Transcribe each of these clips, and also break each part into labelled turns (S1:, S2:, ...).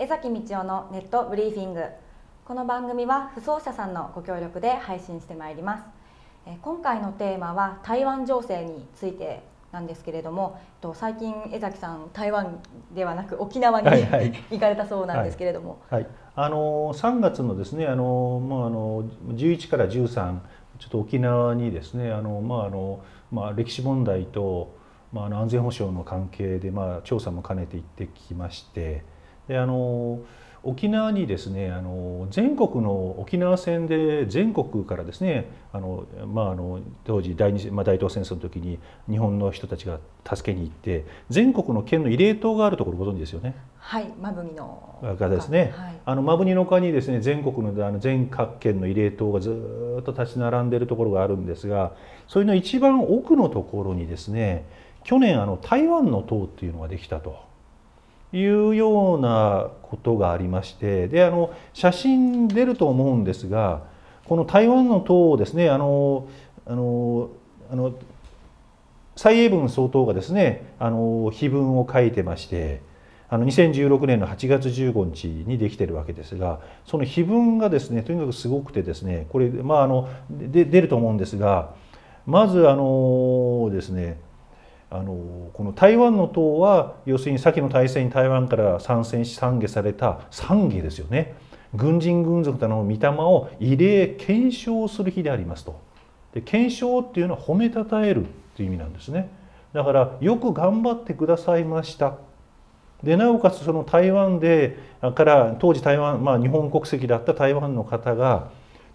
S1: 江崎道夫のネットブリーフィングこの番組は不走者さんのご協力で配信してまいります今回のテーマは台湾情勢についてなんですけれども最近江崎さん台湾ではなく沖縄に、はい、行かれたそうなんですけれども、
S2: はい、はい、あの3月のですねあのまあ、あの11から13ちょっと沖縄にですねあの、まああのまあ、歴史問題と、まあ、安全保障の関係で、まあ、調査も兼ねて行ってきまして。であの沖縄にですねあの全国の沖縄戦で全国からですねあの、まあ、あの当時第二まあ、大東戦争の時に日本の人たちが助けに行って全国の県の慰霊塔があるところご存知ですよね。
S1: はいマブニの
S2: がですね、はい、あのマブニの丘にですね全国のあの全各県の慰霊塔がずっと立ち並んでいるところがあるんですがそれの一番奥のところにですね去年あの台湾の塔っていうのができたと。いうようなことがありましてであの写真出ると思うんですがこの台湾の党をですねあのあのあの蔡英文総統がですねあの碑文を書いてましてあの2016年の8月15日にできてるわけですがその碑文がですねとにかくすごくてですねこれまああので出ると思うんですがまずあのですねあのこの台湾の党は要するに先の大戦に台湾から参戦し参下された参議ですよね軍人軍属の御霊を慰霊検証する日でありますとで検証っていうのは褒めたたえるっていう意味なんですねだからよく頑張ってくださいましたでなおかつその台湾でから当時台湾、まあ、日本国籍だった台湾の方が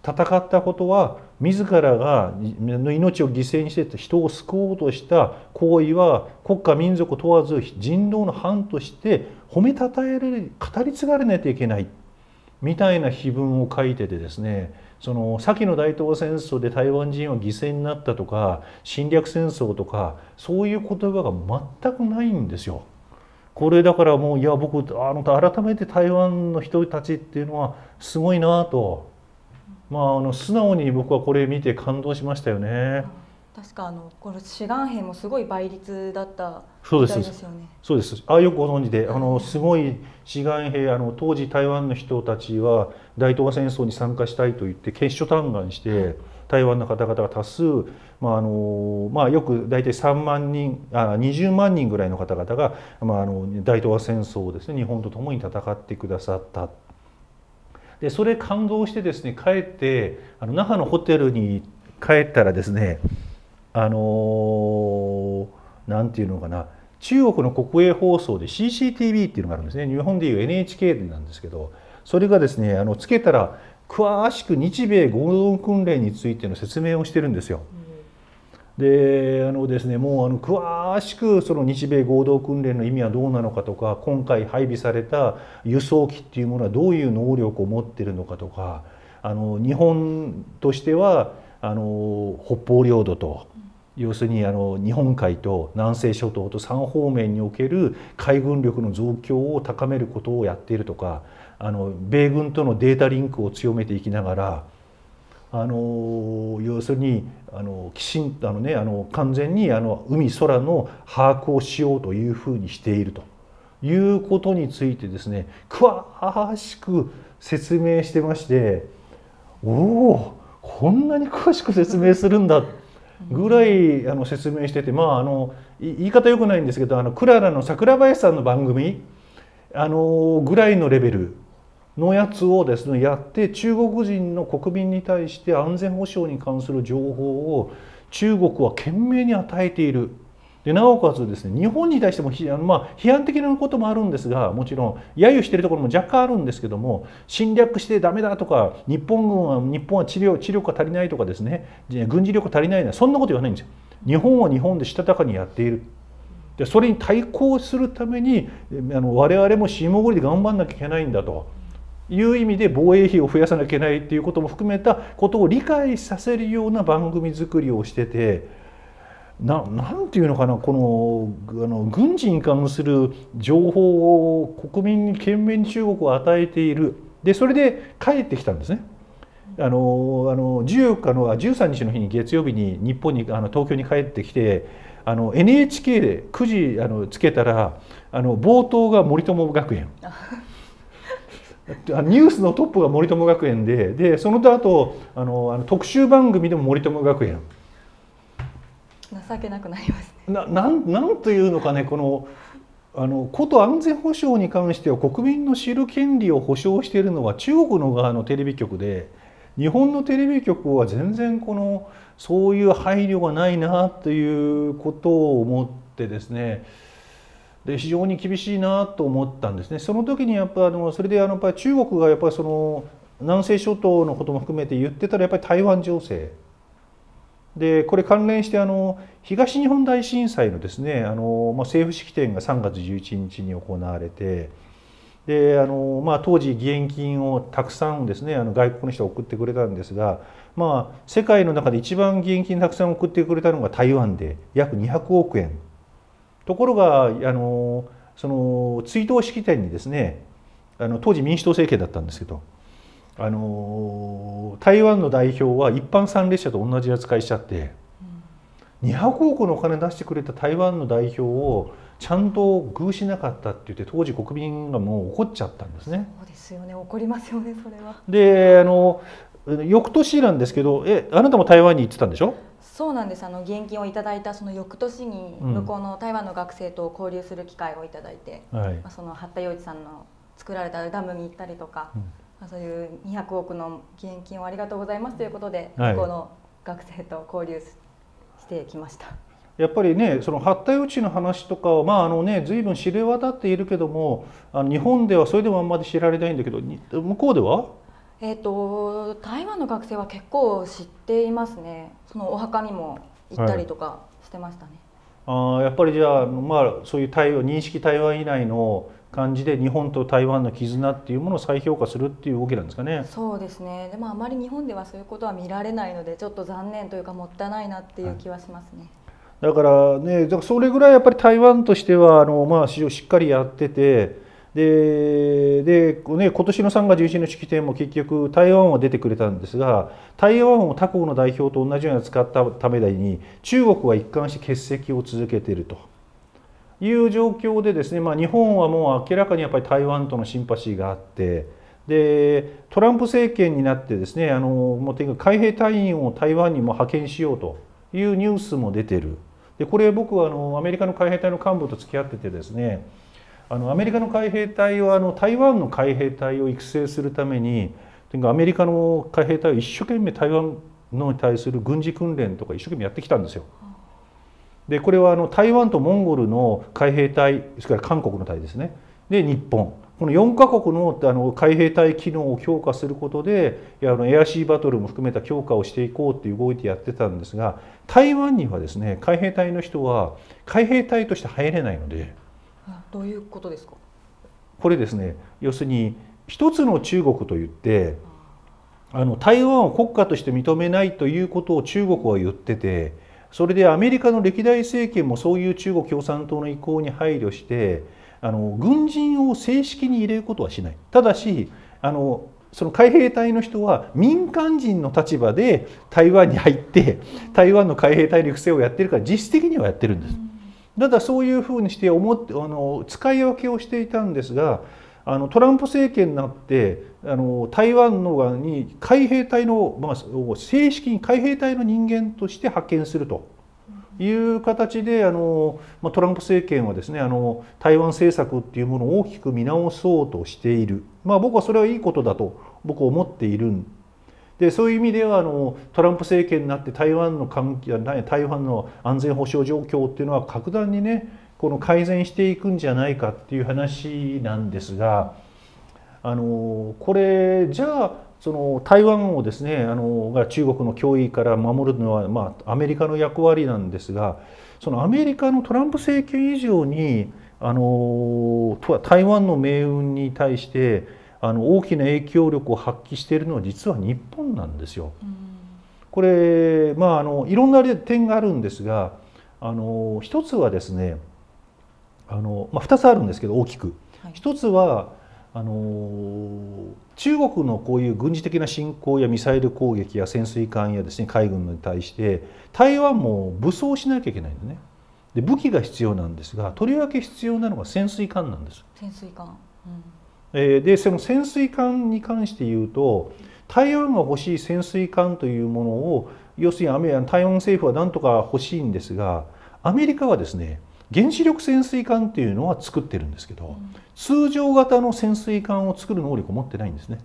S2: 戦ったことは自らが命を犠牲にして人を救おうとした行為は国家民族問わず人道の範として褒めたたえられ語り継がれないといけないみたいな碑文を書いててですねその先の大東戦争で台湾人は犠牲になったとか侵略戦争とかそういう言葉が全くないんですよ。これだからもういや僕あの改めて台湾の人たちっていうのはすごいなとまあ、あの素直に僕はこれ見て感動しましたよね。
S1: 確かあのこの志願兵もすごい倍率だったみたいですよね。
S2: そうですあよくご存知で、あのすごい志願兵あの当時台湾の人たちは大東亜戦争に参加したいと言って決勝嘆願して。はい台湾の方々が多数、まああのまあ、よく大体3万人あ20万人ぐらいの方々が、まあ、あの大東亜戦争をです、ね、日本と共に戦ってくださった。でそれ感動してですね帰ってあの那覇のホテルに帰ったらですねあの何、ー、て言うのかな中国の国営放送で CCTV っていうのがあるんですね日本でいう NHK なんですけどそれがですねあのつけたら詳しく日米合同訓練についての説明をしてるんですよ。うんであのですね、もうあの詳しくその日米合同訓練の意味はどうなのかとか今回配備された輸送機っていうものはどういう能力を持ってるのかとかあの日本としてはあの北方領土と要するにあの日本海と南西諸島と3方面における海軍力の増強を高めることをやっているとかあの米軍とのデータリンクを強めていきながらあの要するにあのきちんあの、ね、あの完全にあの海空の把握をしようというふうにしているということについてですね詳しく説明してましておおこんなに詳しく説明するんだぐらいあの説明しててまああの言い方よくないんですけどあのクララの桜林さんの番組あのぐらいのレベルのやつをですねやって中国人の国民に対して安全保障に関する情報を中国は懸命に与えているでなおかつですね日本に対してもあの、まあ、批判的なこともあるんですがもちろん揶揄しているところも若干あるんですけども侵略してダメだとか日本軍は日本は治療治療が足りないとかですね軍事力足りないなそんなこと言わないんですよ。日本は日本でしたたかにやっているでそれに対抗するためにあの我々も下りで頑張んなきゃいけないんだと。いう意味で防衛費を増やさなきゃいけないっていうことも含めたことを理解させるような番組作りをしててななんていうのかなこのあの軍事に関する情報を国民に懸命に中国を与えているでそれで帰ってきたんですね。あのあの14日の13日の日に月曜日に日本にあの東京に帰ってきてあの NHK で9時あのつけたらあの冒頭が森友学園 ニュースのトップが森友学園ででその他あとあのあの特集番組でも森友学園
S1: 情けなくなりま
S2: す、ね、ななんなんというのかねこのあのこと安全保障に関しては国民の知る権利を保障しているのは中国の側のテレビ局で日本のテレビ局は全然このそういう配慮がないなということを思ってですねで非常に厳しいなと思ったんですね。その時にやっぱあのそれであのやっぱ中国がやっぱりその南西諸島のことも含めて言ってたらやっぱり台湾情勢でこれ関連してあの東日本大震災のですねあの、まあ、政府式典が3月11日に行われてであの、まあ、当時義援金をたくさんですねあの外国の人が送ってくれたんですが、まあ、世界の中で一番義援金たくさん送ってくれたのが台湾で約200億円。ところがあのその追悼式典にですねあの当時民主党政権だったんですけどあの台湾の代表は一般参列者と同じ扱いしちゃって、200億のお金出してくれた台湾の代表をちゃんと偶しなかったって言って当時国民がもう怒っちゃったんですね。
S1: そうですよね怒りますよねそれは
S2: であの翌年なんですけどえあなたも台湾に行ってたんでしょ
S1: そうなんですあの現金をいただいたその翌年に向こうの台湾の学生と交流する機会をいただいて、うんはい、まあ、その八田洋一さんの作られたダムに行ったりとか、うん、まあ、そういう200億の現金をありがとうございますということで、はい、向こうの学生と交流してきました。
S2: やっぱりねその八田予知の話とかは、まああのね、随分知れ渡っているけどもあの日本ではそれでもあんまり知られないんだけど向こうでは
S1: えーと、台湾の学生は結構知っていますねそのお墓にも行ったりとかしてましたね。
S2: はい、あやっぱりじゃあ,、まあそういう台湾認識台湾以来の感じで日本と台湾の絆っていうものを再評価するっていう動きなんですかね。
S1: そうですね。でもあまり日本ではそういうことは見られないのでちょっと残念というかもったいないなっていう気はしますね。
S2: はい、だからね、それぐらいやっぱり台湾としてはあのまあ市場しっかりやってて。でで、ね、今年の3月11の式典も結局台湾は出てくれたんですが台湾を他国の代表と同じように扱ったために中国は一貫して欠席を続けているという状況でですね、まあ、日本はもう明らかにやっぱり台湾とのシンパシーがあってでトランプ政権になってですねあのもうとか海兵隊員を台湾にも派遣しようというニュースも出てるでこれ僕はあのアメリカの海兵隊の幹部と付き合っててですねあのアメリカの海兵隊はあの台湾の海兵隊を育成するためにとうかアメリカの海兵隊は一生懸命台湾のに対する軍事訓練とか一生懸命やってきたんですよ。でこれはあの台湾とモンゴルの海兵隊ですから韓国の隊ですねで日本この4カ国のあの海兵隊機能を強化することでいやあのエアシーバトルも含めた強化をしていこうっていう動いてやってたんですが台湾にはですね海兵隊の人は海兵隊として入れないので。
S1: どういうことですか
S2: これですね要するに一つの中国といってあの台湾を国家として認めないということを中国は言っててそれでアメリカの歴代政権もそういう中国共産党の意向に配慮してあの軍人を正式に入れることはしないただしあのその海兵隊の人は民間人の立場で台湾に入って台湾の海兵隊の育成をやってるから実質的にはやってるんです。うんただそういうふうにして思ってあの使い分けをしていたんですがあのトランプ政権になってあの台湾の側に海兵隊の、まあ、正式に海兵隊の人間として派遣すると。いう形であの、まあ、トランプ政権はですねあの台湾政策っていうものを大きく見直そうとしている、まあ、僕はそれはいいことだと僕は思っているんでそういう意味ではあのトランプ政権になって台湾の関係台湾の安全保障状況っていうのは格段にねこの改善していくんじゃないかっていう話なんですがあのこれじゃあその台湾をですねあのが中国の脅威から守るのは、まあ、アメリカの役割なんですがそのアメリカのトランプ政権以上にあの台湾の命運に対してあの大きな影響力を発揮しているのは実は日本なんですよ。これ、まあ、あのいろんな点があるんですがあの一つはですねあの、まあ、2つあるんですけど大きく。一つはあの中国のこういう軍事的な侵攻やミサイル攻撃や潜水艦やです、ね、海軍に対して台湾も武装しなきゃいけないんでねで武器が必要なんですがとりわけ必要なのが潜水艦なんです。
S1: 潜水艦、うん
S2: えー、でその潜水艦に関して言うと台湾が欲しい潜水艦というものを要するに台湾政府はなんとか欲しいんですがアメリカはですね原子力潜水艦っていうのは作ってるんですけど、うん、通常型の潜水艦を作る能力を持ってないんですね。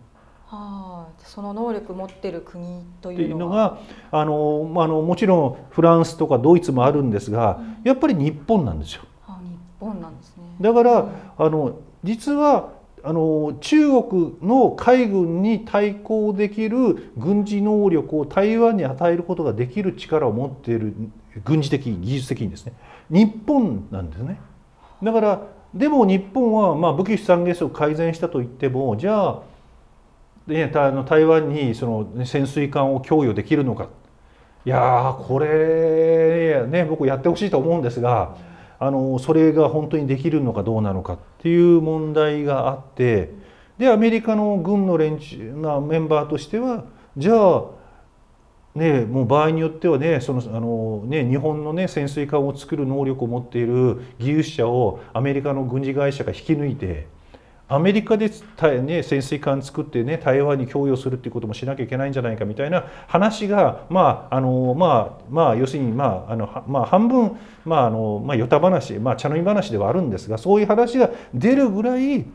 S1: はあ、その能力持ってる国という
S2: のがあの、まあ、のもちろんフランスとかドイツもあるんですが、うん、やっぱり日本なんですよ。
S1: はあ、日本なんですね
S2: だから、うん、あの実はあの中国の海軍に対抗できる軍事能力を台湾に与えることができる力を持っている軍事的技術的にですね日本なんですねだからでも日本はまあ武器資産減少を改善したといってもじゃあ台湾にその潜水艦を供与できるのかいやこれね僕やってほしいと思うんですが。あのそれが本当にできるのかどうなのかっていう問題があってでアメリカの軍の連中、まメンバーとしてはじゃあね、もう場合によってはねそのあのね日本の、ね、潜水艦を作る能力を持っている技術者をアメリカの軍事会社が引き抜いてアメリカで、ね、潜水艦作ってね台湾に供与するっていうこともしなきゃいけないんじゃないかみたいな話がまああのまあまあ要するにまああのまあ半分まああのまあ与太話まあ茶飲み話ではあるんですがそういう話が出るぐらい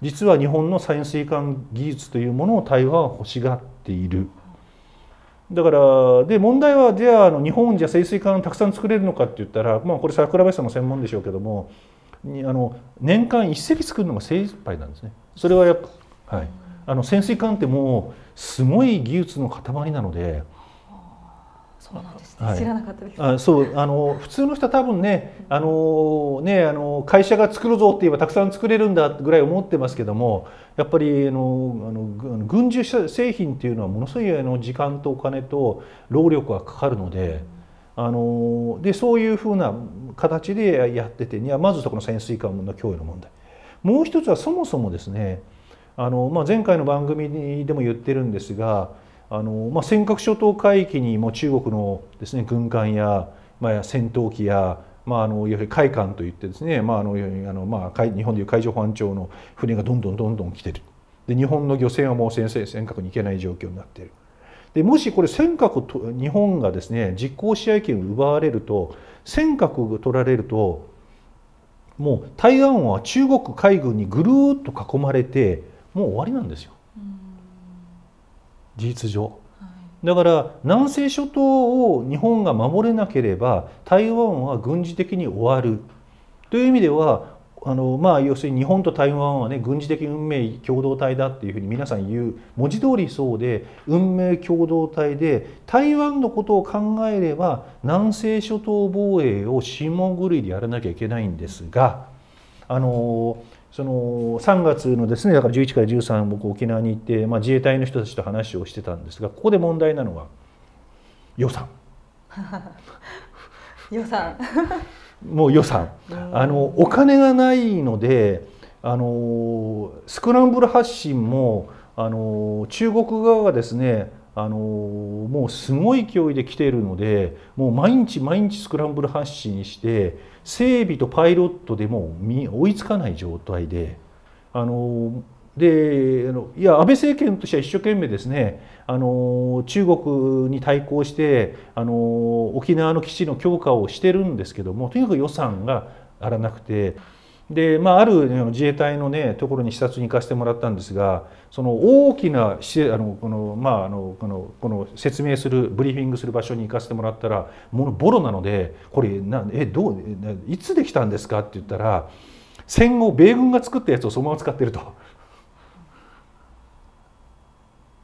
S2: 実は日本の潜水艦技術というものを台湾は欲しがっている。だからで問題はじゃあ日本じゃ潜水艦たくさん作れるのかって言ったら、まあ、これ桜林さんの専門でしょうけどもにあの年間1隻作るのが精一杯なんですね。それはやっぱ、はい、あの潜水艦ってもうすごい技術の塊なので。
S1: そうなんですね、はい、知らなかったです。
S2: あ、そうあの普通の人は多分ね、あのねあの会社が作るぞって言えばたくさん作れるんだぐらい思ってますけども、やっぱりあのあの軍需製品っていうのはものすごいあの時間とお金と労力がかかるので。あのでそういうふうな形でやっててにはまずそこの潜水艦の脅威の問題もう一つはそもそもですねあの、まあ、前回の番組でも言ってるんですがあの、まあ、尖閣諸島海域にも中国のです、ね、軍艦や、まあ、戦闘機や、まあ、あのわゆるに海艦といってですね、まああのあのまあ、日本でいう海上保安庁の船がどんどんどんどん来てるで日本の漁船はもう先生尖閣に行けない状況になっている。でもしこれ尖閣と日本がですね実効支配権を奪われると尖閣が取られるともう台湾は中国海軍にぐるーっと囲まれてもう終わりなんですよ事実上。だから南西諸島を日本が守れなければ台湾は軍事的に終わるという意味ではあのまあ、要するに日本と台湾は、ね、軍事的運命共同体だっていうふうに皆さん言う文字通りそうで運命共同体で台湾のことを考えれば南西諸島防衛を下問狂いでやらなきゃいけないんですがあのその3月のですねだから11から13僕沖縄に行って、まあ、自衛隊の人たちと話をしてたんですがここで問題なのは予算。
S1: 予算
S2: もう予算、あのお金がないのであのスクランブル発信もあの中国側がですねあのもうすごい勢いで来ているのでもう毎日毎日スクランブル発進して整備とパイロットでも追いつかない状態であのであのいや安倍政権としては一生懸命ですねあの中国に対抗してあの沖縄の基地の強化をしてるんですけどもとにかく予算があらなくて。でまあ、ある自衛隊の、ね、ところに視察に行かせてもらったんですがその大きなあのこの,、まあ、あのこのこの説明するブリーフィングする場所に行かせてもらったらものボロなのでこれなえどういつできたんですかって言ったら戦後米軍が作ったやつをそのまま使ってると。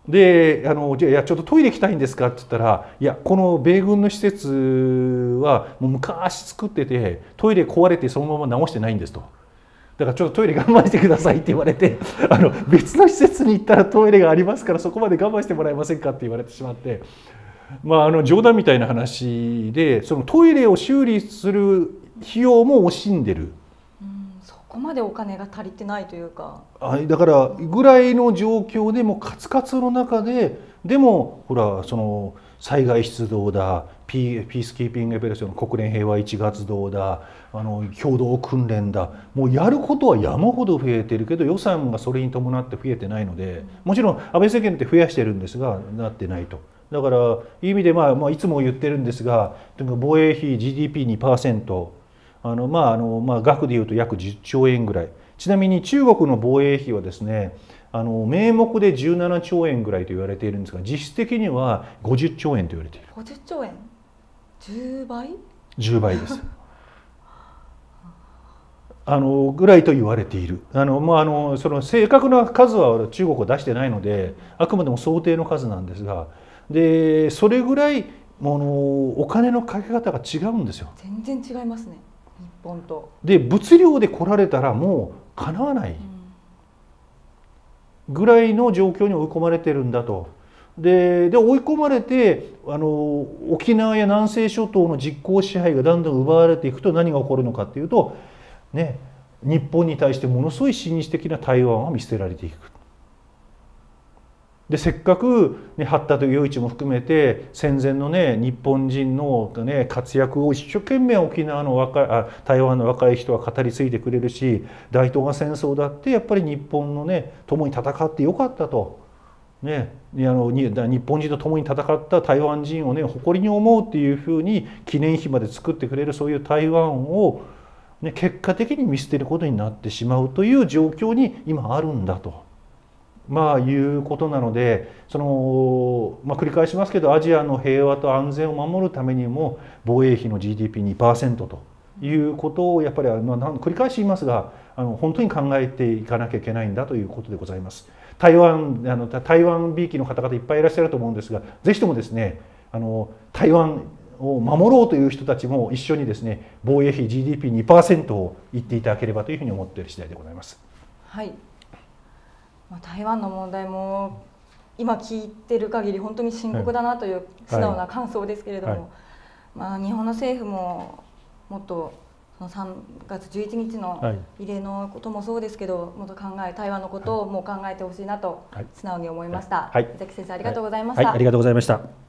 S2: であのじゃあいやちょっとトイレ行きたいんですかって言ったらいやこの米軍の施設はもう昔作っててトイレ壊れてそのまま直してないんですと。だからちょっとトイレ我慢してくださいって言われて あの別の施設に行ったらトイレがありますからそこまで我慢してもらえませんかって言われてしまってまああの冗談みたいな話でそのトイレを修理する費用も惜しんでる
S1: こまでお金が足りてないというか、
S2: あだからぐらいの状況でもカツカツの中ででもほらその災害出動だピースキーピングエペレーション国連平和一月堂だあの共同訓練だもうやることは山ほど増えてるけど予算がそれに伴って増えてないのでもちろん安倍政権って増やしてるんですがなってないと。だからいい意味で、まあまあ、いつも言ってるんですが防衛費 GDP2% あのまああのまあ、額でいうと約10兆円ぐらいちなみに中国の防衛費はですねあの名目で17兆円ぐらいと言われているんですが実質的には50兆円と言われている
S1: 50兆円10倍
S2: ?10 倍ですあのぐらいと言われているあの、まあ、あのその正確な数は中国は出してないのであくまでも想定の数なんですがでそれぐらいものお金のかけ方が違うんですよ
S1: 全然違いますね本当
S2: で物量で来られたらもうかなわないぐらいの状況に追い込まれてるんだと。でで追い込まれてあの沖縄や南西諸島の実効支配がだんだん奪われていくと何が起こるのかっていうと、ね、日本に対してものすごい親日的な台湾が見捨てられていくでせっかく、ね、八田と余一も含めて戦前のね日本人の、ね、活躍を一生懸命沖縄の若いあ台湾の若い人は語り継いでくれるし大東亜戦争だってやっぱり日本のね共に戦ってよかったと。ね、あの日本人と共に戦った台湾人をね誇りに思うっていうふうに記念碑まで作ってくれるそういう台湾を、ね、結果的に見捨てることになってしまうという状況に今あるんだと。まあ、いうことなのでその、まあ、繰り返しますけどアジアの平和と安全を守るためにも防衛費の GDP2% ということをやっぱり、まあ、繰り返し言いますがあの本当に考えていかなきゃいけないんだということでございます。台湾あの台湾びいきの方々いっぱいいらっしゃると思うんですがぜひともですねあの台湾を守ろうという人たちも一緒にですね防衛費 GDP2% を言っていただければというふうに思っている次第でございます。
S1: はいまあ、台湾の問題も今聞いてる限り本当に深刻だなという素直な感想ですけれども、はいはい、まあ、日本の政府ももっとその3月11日の異例のこともそうですけど、はい、もっと考え台湾のことをもう考えてほしいなと素直に思いました、はい、崎先生ありがとうございました、ありがとうございました。